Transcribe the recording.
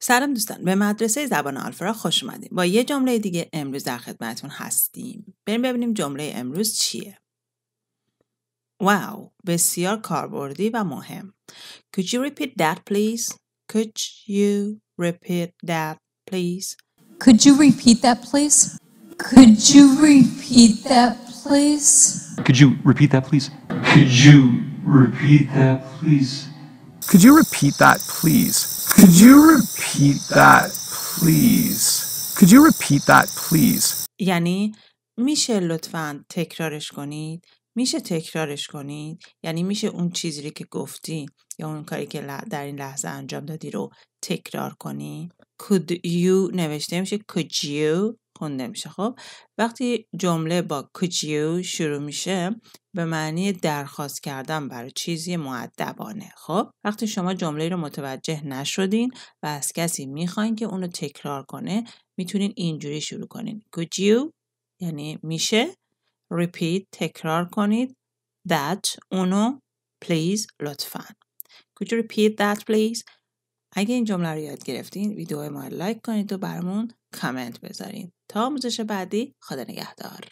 سلام دوستان به مدرسه زبان آلفرا خوش اومدیم با یه جمله دیگه امروز در خدمتتون هستیم بریم ببینیم جمله امروز چیه واو بسیار کاربردی و مهم Could you repeat that please? Could you repeat that please? Could you repeat that please? Could you repeat that please? Could you repeat that please? Could you repeat that please? Could you repeat that please? Could you repeat that please? Could you repeat that please? یعنی میشه لطفا تکرارش کنید میشه تکرارش کنید یعنی میشه اون چیزی که گفتی یا اون کاری که در این لحظه انجام دادی رو تکرار کنی could you نوشته میشه could you خونده میشه خب وقتی جمله با could you شروع میشه به معنی درخواست کردن برای چیزی معدبانه خب وقتی شما جمله رو متوجه نشدین و از کسی میخواین که اونو تکرار کنه میتونین اینجوری شروع کنین could you یعنی میشه repeat تکرار کنید that اونو please لطفا could you repeat that please اگه این جمله رو یاد گرفتین ویدیو ما لایک کنید و برامون کامنت بذارین تا آموزش بعدی خدا نگهدار